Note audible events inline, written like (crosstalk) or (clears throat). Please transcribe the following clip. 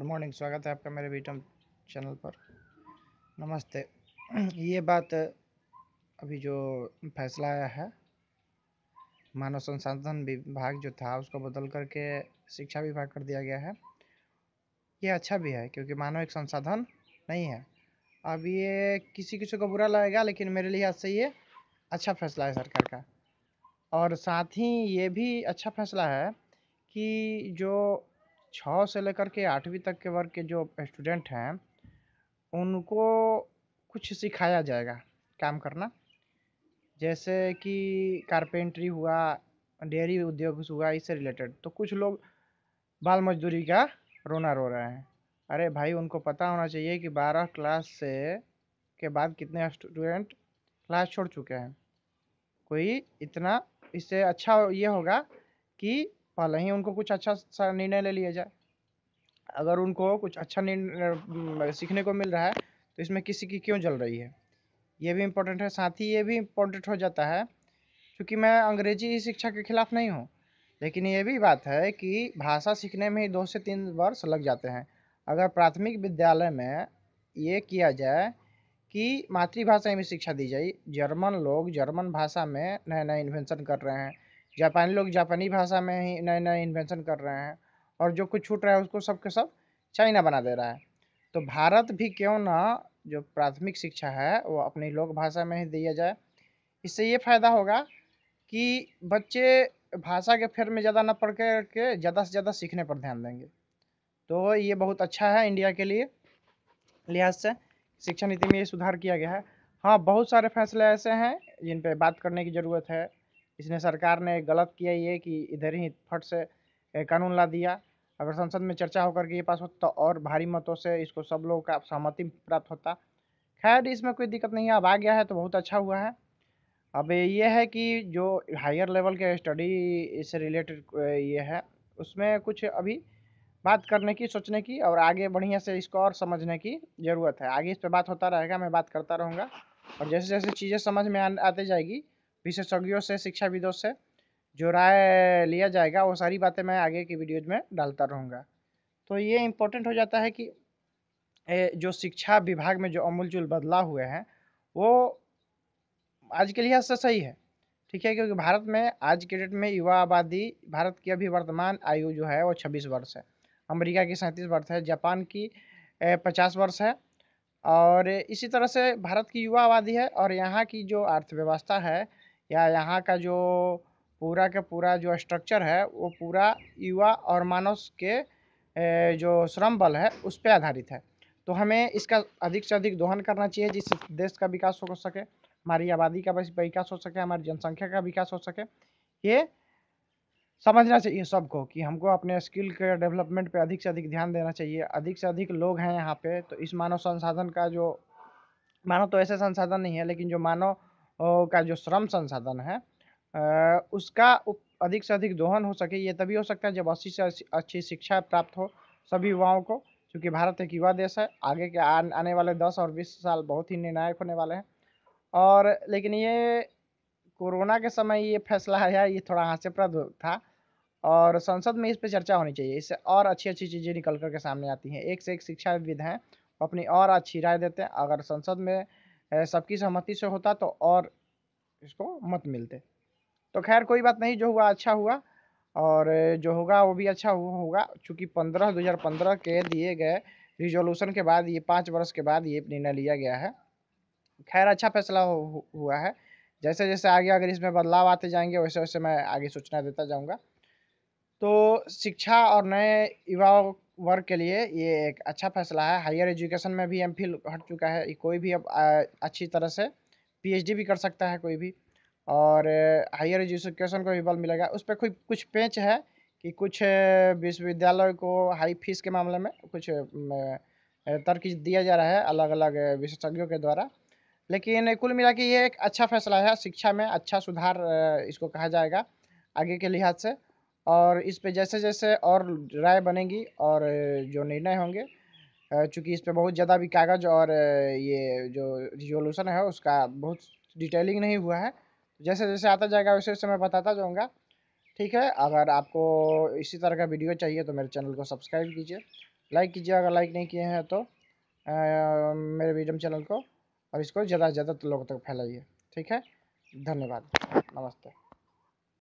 good morning स्वागत है आपका मेरे बीटम चैनल पर नमस्ते (clears throat) ये बात अभी जो फैसला आया है मानव संसाधन विभाग जो था उसको बदल करके शिक्षा विभाग कर दिया गया है ये अच्छा भी है क्योंकि मानव एक संसाधन नहीं है अब ये किसी किसी को बुरा लगेगा लेकिन मेरे लिहाज से ये अच्छा फैसला है सरकार का और साथ ही ये भी अच्छा फैसला है कि जो छः से लेकर के आठवीं तक के वर्ग के जो स्टूडेंट हैं उनको कुछ सिखाया जाएगा काम करना जैसे कि कारपेंट्री हुआ डेयरी उद्योग हुआ इससे रिलेटेड तो कुछ लोग बाल मजदूरी का रोना रो रहे हैं अरे भाई उनको पता होना चाहिए कि बारह क्लास से के बाद कितने स्टूडेंट क्लास छोड़ चुके हैं कोई इतना इससे अच्छा ये होगा कि पहले ही उनको कुछ अच्छा सा निर्णय ले लिया जाए अगर उनको कुछ अच्छा निर्णय सीखने को मिल रहा है तो इसमें किसी की क्यों जल रही है ये भी इम्पोर्टेंट है साथ ही ये भी इम्पोर्टेंट हो जाता है क्योंकि मैं अंग्रेजी शिक्षा के खिलाफ नहीं हूँ लेकिन ये भी बात है कि भाषा सीखने में ही दो से तीन वर्ष लग जाते हैं अगर प्राथमिक विद्यालय में ये किया जाए कि मातृभाषा में शिक्षा दी जाए जर्मन लोग जर्मन भाषा में नए नए इन्वेंशन कर रहे हैं जापानी लोग जापानी भाषा में ही नए नए इन्वेंशन कर रहे हैं और जो कुछ छूट रहा है उसको सब के सब चाइना बना दे रहा है तो भारत भी क्यों ना जो प्राथमिक शिक्षा है वो अपनी लोक भाषा में ही दिया जाए इससे ये फायदा होगा कि बच्चे भाषा के फेर में ज़्यादा ना पढ़ कर के ज़्यादा से ज़्यादा सीखने पर ध्यान देंगे तो ये बहुत अच्छा है इंडिया के लिए लिहाज से शिक्षा नीति में ये सुधार किया गया है हाँ बहुत सारे फैसले ऐसे हैं जिन पर बात करने की ज़रूरत है इसने सरकार ने गलत किया ये कि इधर ही फट से कानून ला दिया अगर संसद में चर्चा होकर के ये पास होता तो और भारी मतों से इसको सब लोगों का सहमति प्राप्त होता खैर इसमें कोई दिक्कत नहीं है अब आ गया है तो बहुत अच्छा हुआ है अब ये है कि जो हायर लेवल के स्टडी से रिलेटेड ये है उसमें कुछ अभी बात करने की सोचने की और आगे बढ़िया से इसको और समझने की ज़रूरत है आगे इस पर बात होता रहेगा मैं बात करता रहूँगा और जैसे जैसे चीज़ें समझ में आते जाएगी विशेषज्ञों से शिक्षाविदों से जो राय लिया जाएगा वो सारी बातें मैं आगे की वीडियोज में डालता रहूँगा तो ये इम्पोर्टेंट हो जाता है कि जो शिक्षा विभाग में जो अमूलचूल बदलाव हुए हैं वो आज के लिहाज से सही है ठीक है क्योंकि भारत में आज के डेट में युवा आबादी भारत की अभी वर्तमान आयु जो है वो छब्बीस वर्ष है अमेरिका की सैंतीस वर्ष है जापान की पचास वर्ष है और इसी तरह से भारत की युवा आबादी है और यहाँ की जो अर्थव्यवस्था है या यहाँ का जो पूरा का पूरा जो स्ट्रक्चर है वो पूरा युवा और मानव के जो श्रम बल है उस पर आधारित है तो हमें इसका अधिक से अधिक दोहन करना चाहिए जिससे देश का विकास हो सके हमारी आबादी का विकास हो सके हमारी जनसंख्या का विकास हो सके ये समझना चाहिए सबको कि हमको अपने स्किल के डेवलपमेंट पे अधिक से अधिक ध्यान देना चाहिए अधिक से अधिक लोग हैं यहाँ पे तो इस मानव संसाधन का जो मानव तो ऐसे संसाधन नहीं है लेकिन जो मानव का जो श्रम संसाधन है उसका अधिक से अधिक दोहन हो सके ये तभी हो सकता है जब अच्छी से अच्छी शिक्षा प्राप्त हो सभी युवाओं को क्योंकि भारत एक युवा देश है आगे के आने वाले दस और बीस साल बहुत ही निर्णायक होने वाले हैं और लेकिन ये कोरोना के समय ये फैसला आया ये थोड़ा हास्यप्रद था और संसद में इस पर चर्चा होनी चाहिए इससे और अच्छी अच्छी चीज़ें निकल कर के सामने आती हैं एक से एक शिक्षाविद हैं अपनी और अच्छी राय देते हैं अगर संसद में सबकी सहमति से होता तो और इसको मत मिलते तो खैर कोई बात नहीं जो हुआ अच्छा हुआ और जो होगा वो भी अच्छा हुआ होगा चूँकि पंद्रह दो हज़ार पंद्रह के दिए गए रिजोल्यूशन के बाद ये पाँच वर्ष के बाद ये निर्णय लिया गया है खैर अच्छा फैसला हो, हुआ है जैसे जैसे आगे अगर इसमें बदलाव आते जाएंगे वैसे वैसे मैं आगे सूचना देता जाऊँगा तो शिक्षा और नए युवाओं वर्क के लिए ये एक अच्छा फैसला है हायर एजुकेशन में भी एम हट चुका है कोई भी अब अच्छी तरह से पीएचडी भी कर सकता है कोई भी और हायर एजुकेशन को भी बल मिलेगा उस पर कोई कुछ पेंच है कि कुछ विश्वविद्यालय को हाई फीस के मामले में कुछ तर्क दिया जा रहा है अलग अलग विशेषज्ञों के द्वारा लेकिन कुल मिला ये एक अच्छा फैसला है शिक्षा में अच्छा सुधार इसको कहा जाएगा आगे के लिहाज से और इस पे जैसे जैसे और राय बनेगी और जो निर्णय होंगे चूँकि इस पे बहुत ज़्यादा भी कागज़ और ये जो रिजोल्यूशन है उसका बहुत डिटेलिंग नहीं हुआ है जैसे जैसे आता जाएगा वैसे वैसे मैं बताता जाऊँगा ठीक है अगर आपको इसी तरह का वीडियो चाहिए तो मेरे चैनल को सब्सक्राइब कीजिए लाइक कीजिए अगर लाइक नहीं किए हैं तो आ, मेरे वीडियो चैनल को और इसको ज़्यादा से ज़्यादा लोगों तक फैलाइए ठीक है धन्यवाद नमस्ते